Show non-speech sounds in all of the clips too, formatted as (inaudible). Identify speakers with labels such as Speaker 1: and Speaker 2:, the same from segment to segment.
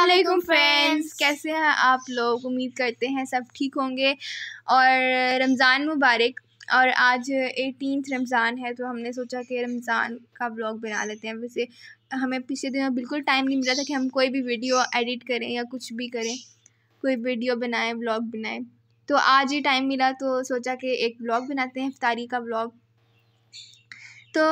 Speaker 1: वालेकुम फ्रेंड्स कैसे हैं आप लोग उम्मीद करते हैं सब ठीक होंगे और रमज़ान मुबारक और आज एटीन रमज़ान है तो हमने सोचा कि रमज़ान का ब्लॉग बना लेते हैं वैसे हमें पिछले दिनों बिल्कुल टाइम नहीं मिला था कि हम कोई भी वीडियो एडिट करें या कुछ भी करें कोई वीडियो बनाएं ब्लॉग बनाएं तो आज ही टाइम मिला तो सोचा कि एक ब्लॉग बनाते हैं अफतारी का ब्लॉग तो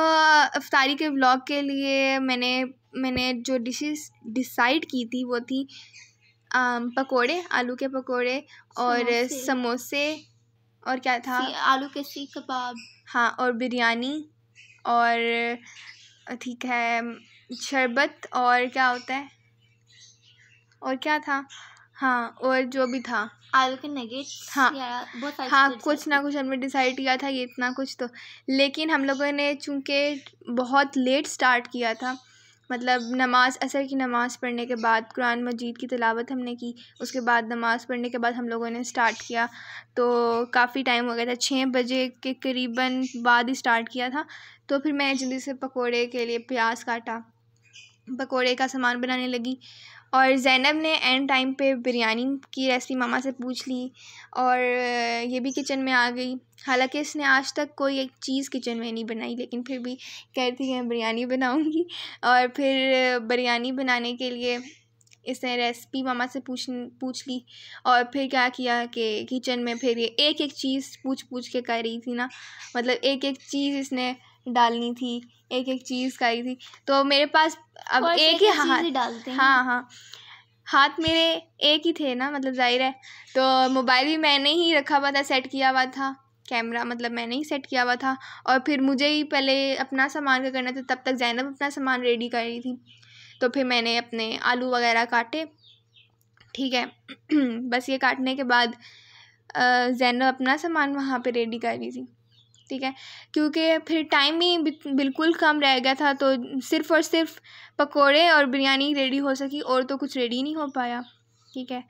Speaker 1: अफ्तारी के व्लॉग के लिए मैंने मैंने जो डिशेस डिसाइड की थी वो थी um, पकोड़े आलू के पकोड़े और समोसे और क्या था आलू के सीख कबाब हाँ और बिरयानी और ठीक है शरबत और क्या होता है और क्या था हाँ और जो भी था आलू के नगेट्स हाँ बहुत हाँ कुछ ना कुछ हमने डिसाइड किया था ये इतना कुछ तो लेकिन हम लोगों ने चूँकि बहुत लेट स्टार्ट किया था मतलब नमाज़ असर की नमाज़ पढ़ने के बाद कुरान मजीद की तलावत हमने की उसके बाद नमाज़ पढ़ने के बाद हम लोगों ने स्टार्ट किया तो काफ़ी टाइम हो गया था छः बजे के करीबन बाद ही स्टार्ट किया था तो फिर मैं जल्दी से पकोड़े के लिए प्याज काटा पकोड़े का सामान बनाने लगी और जैनब ने एंड टाइम पे बिरयानी की रेसिपी मामा से पूछ ली और ये भी किचन में आ गई हालांकि इसने आज तक कोई एक चीज़ किचन में नहीं बनाई लेकिन फिर भी कहती है बिरयानी बनाऊंगी और फिर बिरयानी बनाने के लिए इसने रेसिपी मामा से पूछ पूछ ली और फिर क्या किया कि किचन में फिर ये एक एक चीज़ पूछ पूछ के कर रही थी ना मतलब एक एक चीज़ इसने डालनी थी एक एक चीज़ करी थी तो मेरे पास अब एक, एक ही हाथ डालते हाँ हाँ हाथ मेरे एक ही थे ना मतलब जाहिर है तो मोबाइल भी मैंने ही रखा हुआ था सेट किया हुआ था कैमरा मतलब मैंने ही सेट किया हुआ था और फिर मुझे ही पहले अपना सामान का करना था तब तक जैनब अपना सामान रेडी कर रही थी तो फिर मैंने अपने आलू वगैरह काटे ठीक है (clears throat) बस ये काटने के बाद जैनब अपना सामान वहाँ पे रेडी कर रही थी ठीक है क्योंकि फिर टाइम ही बिल्कुल कम रह गया था तो सिर्फ़ और सिर्फ पकोड़े और बिरयानी रेडी हो सकी और तो कुछ रेडी नहीं हो पाया ठीक है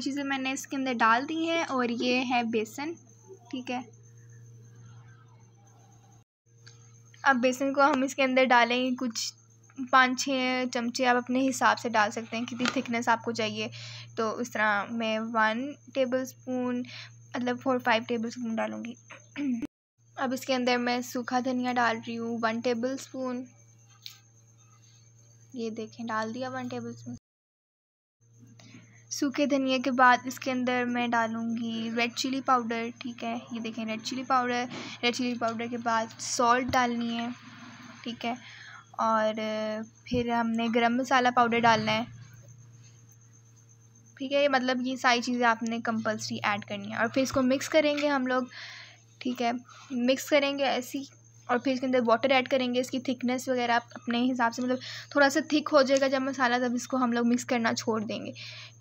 Speaker 1: सारी चीज़ें मैंने इसके अंदर डाल दी हैं और ये है बेसन ठीक है अब बेसन को हम इसके अंदर डालेंगे कुछ पाँच छः चमचे आप अपने हिसाब से डाल सकते हैं कितनी थिकनेस आपको चाहिए तो इस तरह मैं वन टेबल स्पून मतलब फोर फाइव टेबल स्पून डालूँगी अब इसके अंदर मैं सूखा धनिया डाल रही हूँ वन टेबल स्पून ये देखें डाल दिया वन टेबल स्पून सूखे धनिया के बाद इसके अंदर मैं डालूँगी रेड चिली पाउडर ठीक है ये देखें red chilli powder red chilli powder के बाद सॉल्ट डालनी है ठीक है और फिर हमने गरम मसाला पाउडर डालना है ठीक है ये मतलब ये सारी चीज़ें आपने कंपलसरी ऐड करनी है और फिर इसको मिक्स करेंगे हम लोग ठीक है मिक्स करेंगे ऐसी और फिर इसके अंदर वाटर ऐड करेंगे इसकी थिकनेस वगैरह आप अपने हिसाब से मतलब थोड़ा सा थिक हो जाएगा जब मसाला तब इसको हम लोग मिक्स करना छोड़ देंगे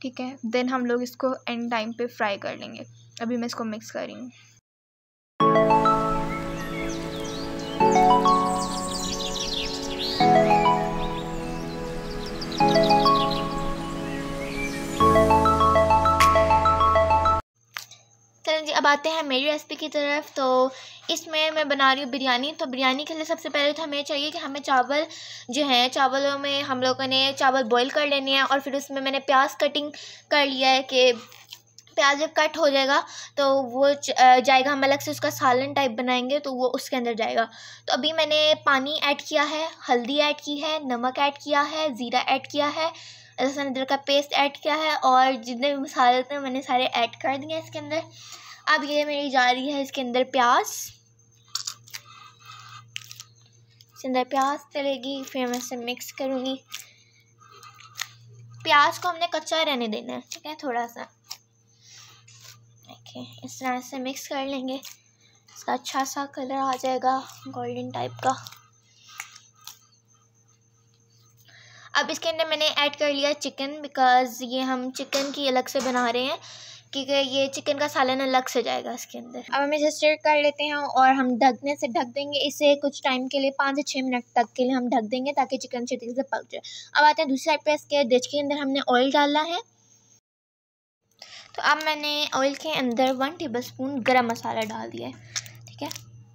Speaker 1: ठीक है देन हम लोग इसको एंड टाइम पे फ्राई कर लेंगे अभी मैं इसको मिक्स कर रही हूँ
Speaker 2: अब आते हैं मेरी रेसिपी की तरफ तो इसमें मैं बना रही हूँ बिरयानी तो बिरयानी के लिए सबसे पहले तो हमें चाहिए कि हमें चावल जो है चावलों में हम लोगों ने चावल बॉईल कर लेने हैं और फिर उसमें मैंने प्याज कटिंग कर लिया है कि प्याज जब कट हो जाएगा तो वो जाएगा हम अलग से उसका सालन टाइप बनाएंगे तो वो उसके अंदर जाएगा तो अभी मैंने पानी ऐड किया है हल्दी ऐड की है नमक ऐड किया है ज़ीरा ऐड किया है लहसुन अदरक का पेस्ट ऐड किया है और जितने भी मसाले थे मैंने सारे ऐड कर दिए इसके अंदर अब ये मेरी जा रही है इसके अंदर प्याज इसके अंदर प्याज तलेगी फिर मैं इसे मिक्स करूँगी प्याज को हमने कच्चा रहने देना है ठीक है थोड़ा सा देखिए इस तरह से मिक्स कर लेंगे इसका अच्छा सा कलर आ जाएगा गोल्डन टाइप का अब इसके अंदर मैंने ऐड कर लिया चिकन बिकॉज़ ये हम चिकन की अलग से बना रहे हैं क्योंकि ये चिकन का सालन अलग से जाएगा इसके अंदर अब हम इसे स्टेट कर लेते हैं और हम ढकने से ढक देंगे इसे कुछ टाइम के लिए पाँच से छः मिनट तक के लिए हम ढक देंगे ताकि चिकन अच्छे तरीके से पक जाए अब आते हैं दूसरी साइड पर इसके डिच के अंदर हमने ऑयल डाला है तो अब मैंने ऑयल के अंदर वन टेबल स्पून गर्म मसाला डाल दिया है ठीक है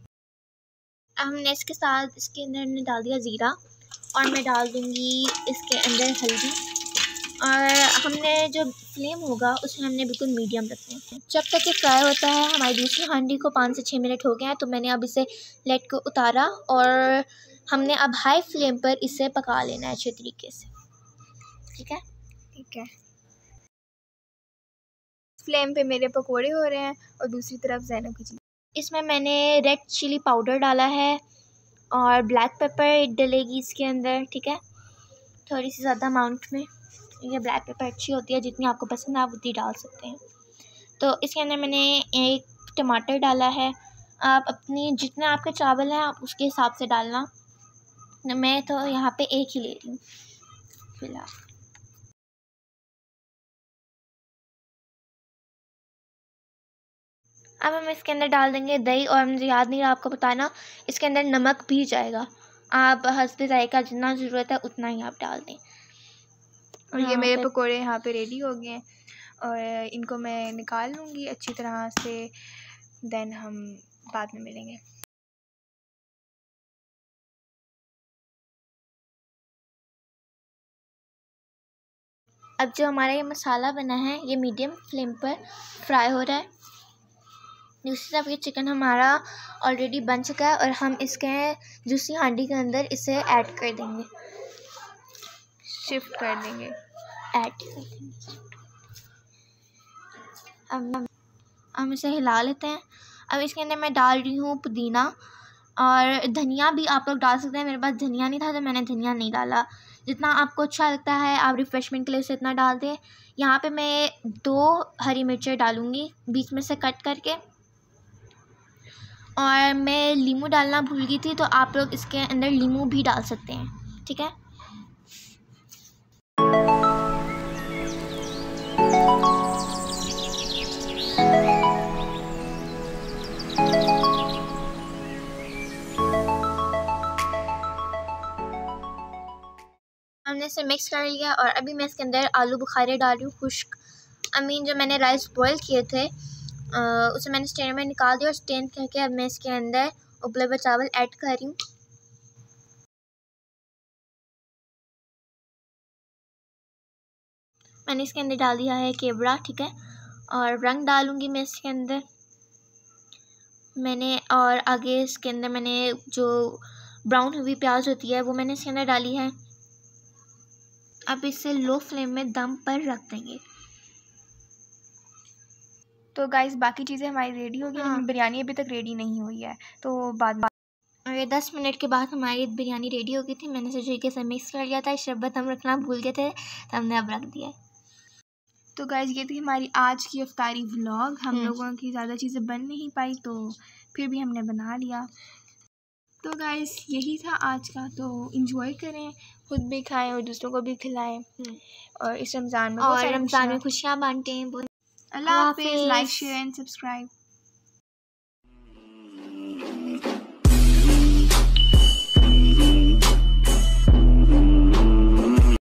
Speaker 2: अब हमने इसके साथ इसके अंदर हमने डाल दिया ज़ीरा और मैं डाल दूँगी इसके अंदर हल्दी और हमने जो फ्लेम होगा उसमें हमने बिल्कुल मीडियम रखना है जब तक ये फ्राई होता है हमारी दूसरी हांडी को पाँच से छः मिनट हो गए हैं तो मैंने अब इसे लेट को उतारा और हमने अब हाई फ्लेम पर इसे पका लेना है अच्छे तरीके से ठीक है ठीक है फ्लेम पे मेरे पकोड़े हो रहे हैं और दूसरी तरफ जैन की इसमें मैंने रेड चिली पाउडर डाला है और ब्लैक पेपर डलेगी इसके अंदर ठीक है थोड़ी सी ज़्यादा अमाउंट में ये ब्लैक पेपर अच्छी होती है जितनी आपको पसंद है आप उतनी डाल सकते हैं तो इसके अंदर मैंने एक टमाटर डाला है आप अपनी जितने आपके चावल हैं आप उसके हिसाब से डालना मैं तो यहाँ पे एक ही ले रही हूँ फिलहाल अब हम इसके अंदर डाल देंगे दही और मुझे याद नहीं रहा आपको बताना इसके अंदर नमक भी जाएगा आप हंसते जाएगा जितना ज़रूरत है उतना ही आप डाल दें
Speaker 1: और ये हाँ, मेरे पकोड़े यहाँ पे रेडी हो गए हैं और इनको मैं निकाल लूँगी अच्छी तरह से देन हम बाद में मिलेंगे
Speaker 2: अब जो हमारा ये मसाला बना है ये मीडियम फ्लेम पर फ्राई हो रहा है दूसरी तरफ ये चिकन हमारा ऑलरेडी बन चुका है और हम इसके जूसी हांडी के अंदर इसे ऐड कर देंगे शिफ्ट कर देंगे ऐड अब हम इसे हिला लेते हैं अब इसके अंदर मैं डाल रही हूँ पुदीना और धनिया भी आप लोग डाल सकते हैं मेरे पास धनिया नहीं था तो मैंने धनिया नहीं डाला जितना आपको अच्छा लगता है आप रिफ़्रेशमेंट के लिए उसे इतना डाल दें यहाँ पे मैं दो हरी मिर्चें डालूँगी बीच में से कट करके और मैं लीमू डालना भूल गई थी तो आप लोग इसके अंदर लीमू भी डाल सकते हैं ठीक है मैंने इसे मिक्स कर लिया और अभी मैं इसके अंदर आलू बुखारे डाल रही हूँ खुश्क आई मीन जो मैंने राइस बॉयल किए थे आ, उसे मैंने स्टेन में निकाल दिया और स्टेन करके अब मैं इसके अंदर उबले हुए चावल ऐड कर रही हूँ मैंने इसके अंदर डाल दिया है केवड़ा ठीक है और रंग डालूंगी मैं इसके अंदर मैंने और आगे इसके अंदर मैंने जो ब्राउन हुई प्याज होती है वो मैंने इसके अंदर डाली है
Speaker 1: अब इसे लो फ्लेम में दम पर रख देंगे तो गाइस बाकी चीज़ें हमारी रेडी हो गई हाँ। बिरयानी अभी तक रेडी नहीं हुई है तो बाद
Speaker 2: और दस मिनट के बाद हमारी बिरयानी रेडी हो गई थी मैंने सोचा कि इसे मिक्स कर लिया था शरबत हम रखना भूल गए थे तो हमने अब रख दिया
Speaker 1: तो गाइज ये थी हमारी आज की अफ्तारी व्लॉग हम हम्म। लोगों की ज़्यादा चीज़ें बन नहीं पाई तो फिर भी हमने बना लिया तो गाइस यही था आज का तो इंजॉय करें खुद भी खाएं और दूसरों को भी खिलाएं हम्म। और इस रमज़ान में रमज़ान में खुशियाँ बांटें अल्लाह हाफिज़ लाइक शेयर एंड सब्सक्राइब